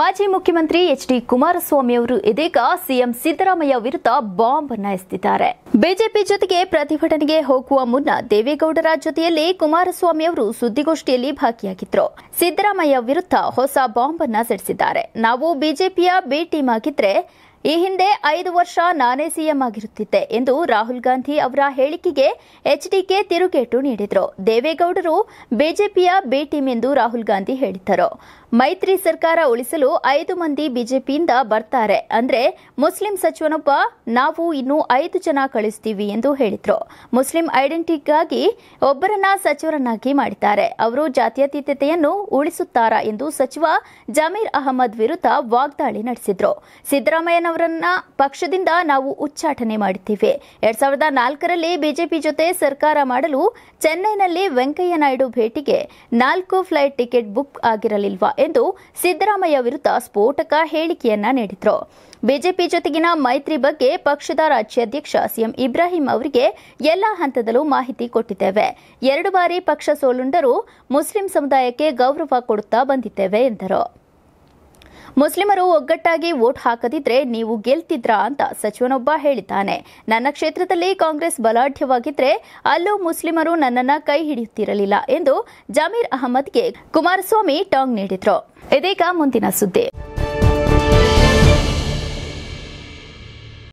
ಮಾಜಿ ಮುಖ್ಯಮಂತ್ರಿ H D Kumaraswamy ಅವರು ಇದೀಗ ಸಿಎಂ ಸಿದ್ದರಾಮಯ್ಯ ವಿರುದ್ಧ ಬಾಂಬ್ ಅನ್ನಾಯಿಸುತ್ತಿದ್ದಾರೆ ಬಿಜೆಪಿ ಜೊತೆಗೆ ಪ್ರತಿಭಟನೆಗೆ ಹೋಗುವ ಮುನ್ನ ದೇವೇಗೌಡರ ಜೊತೆಯಲ್ಲಿ ಕುಮಾರಸ್ವಾಮಿ ಅವರು ಸುದ್ದಿಗೋಷ್ಠಿಯಲ್ಲಿ ಭಾಗಿಯಾಗಿದ್ದರು ಸಿದ್ದರಾಮಯ್ಯ ವಿರುದ್ಧ ಹೊಸ ಬಾಂಬ್ ಅನ್ನ ಸಿಡಿಸಿದ್ದಾರೆ ನಾವು ಬಿಜೆಪಿಯ ಬಿ ಟೀಮ್ ಆಗಿದ್ರೆ ಈ ಹಿಂದೆ ಐದು ವರ್ಷ ನಾನೇ ಸಿಎಂ ಆಗಿರುತ್ತಿದ್ದೆ ಎಂದು ರಾಹುಲ್ ಗಾಂಧಿ ಅವರ ಹೇಳಿಕೆಗೆ ಎಚ್ಡಿಕೆ ತಿರುಗೇಟು ನೀಡಿದರು ದೇವೇಗೌಡರು ಬಿಜೆಪಿಯ ಬಿ ಟೀಮ್ ಎಂದು ರಾಹುಲ್ ಗಾಂಧಿ ಹೇಳಿದ್ದರು ಮೈತ್ರಿ ಸರ್ಕಾರ ಉಳಿಸಲು ಐದು ಮಂದಿ ಬಿಜೆಪಿಯಿಂದ ಬರ್ತಾರೆ ಅಂದ್ರೆ ಮುಸ್ಲಿಂ ಸಚಿವನೊಬ್ಬ ನಾವು ಇನ್ನೂ ಐದು ಜನ ಕಳಿಸ್ತೀವಿ ಎಂದು ಹೇಳಿದ್ರು ಮುಸ್ಲಿಂ ಐಡೆಂಟಿಟಿಗಾಗಿ ಒಬ್ಬರನ್ನ ಸಚಿವರನ್ನಾಗಿ ಮಾಡಿದ್ದಾರೆ ಅವರು ಜಾತ್ಯತೀತತೆಯನ್ನು ಉಳಿಸುತ್ತಾರಾ ಎಂದು ಸಚಿವ ಜಮೀರ್ ಅಹಮದ್ ವಿರುದ್ಧ ವಾಗ್ದಾಳಿ ನಡೆಸಿದ್ರು ಸಿದ್ದರಾಮಯ್ಯನವರನ್ನ ಪಕ್ಷದಿಂದ ನಾವು ಉಚ್ಚಾಟನೆ ಮಾಡುತ್ತೀವಿ ಎರಡ್ ಸಾವಿರದ ನಾಲ್ಕರಲ್ಲಿ ಬಿಜೆಪಿ ಜೊತೆ ಸರ್ಕಾರ ಮಾಡಲು ಚೆನ್ನೈನಲ್ಲಿ ವೆಂಕಯ್ಯ ನಾಯ್ಡು ಭೇಟಿಗೆ ನಾಲ್ಕು ಫ್ಲೈಟ್ ಟಿಕೆಟ್ ಬುಕ್ ಆಗಿರಲಿಲ್ವಾ ಎಂದು ಸಿದ್ದರಾಮಯ್ಯ ವಿರುದ್ಧ ಸ್ಫೋಟಕ ಹೇಳಿಕೆಯನ್ನ ನೀಡಿದ್ರು ಬಿಜೆಪಿ ಜೊತೆಗಿನ ಮೈತ್ರಿ ಬಗ್ಗೆ ಪಕ್ಷದ ರಾಜ್ಯಾಧ್ಯಕ್ಷ ಸಿಎಂ ಇಬ್ರಾಹಿಂ ಅವರಿಗೆ ಎಲ್ಲ ಹಂತದಲ್ಲೂ ಮಾಹಿತಿ ಕೊಟ್ಟಿದ್ದೇವೆ ಎರಡು ಬಾರಿ ಪಕ್ಷ ಸೋಲುಂಡರೂ ಮುಸ್ಲಿಂ ಸಮುದಾಯಕ್ಕೆ ಗೌರವ ಕೊಡುತ್ತಾ ಬಂದಿದ್ದೇವೆ ಎಂದರು ಮುಸ್ಲಿಮರು ಒಗ್ಗಟ್ಟಾಗಿ ವೋಟ್ ಹಾಕದಿದ್ರೆ ನೀವು ಗೆಲ್ತಿದ್ರಾ ಅಂತ ಸಚಿವನೊಬ್ಬ ಹೇಳಿದ್ದಾನೆ ನನ್ನ ಕ್ಷೇತ್ರದಲ್ಲಿ ಕಾಂಗ್ರೆಸ್ ಬಲಾಢ್ಯವಾಗಿದ್ರೆ ಅಲ್ಲೂ ಮುಸ್ಲಿಮರು ನನ್ನನ್ನ ಕೈ ಹಿಡಿಯುತ್ತಿರಲಿಲ್ಲ ಎಂದು ಜಮೀರ್ ಅಹಮದ್ಗೆ ಕುಮಾರಸ್ವಾಮಿ ಟಾಂಗ್ ನೀಡಿದ್ರು ಇದೀಗ ಮುಂದಿನ ಸುದ್ದಿ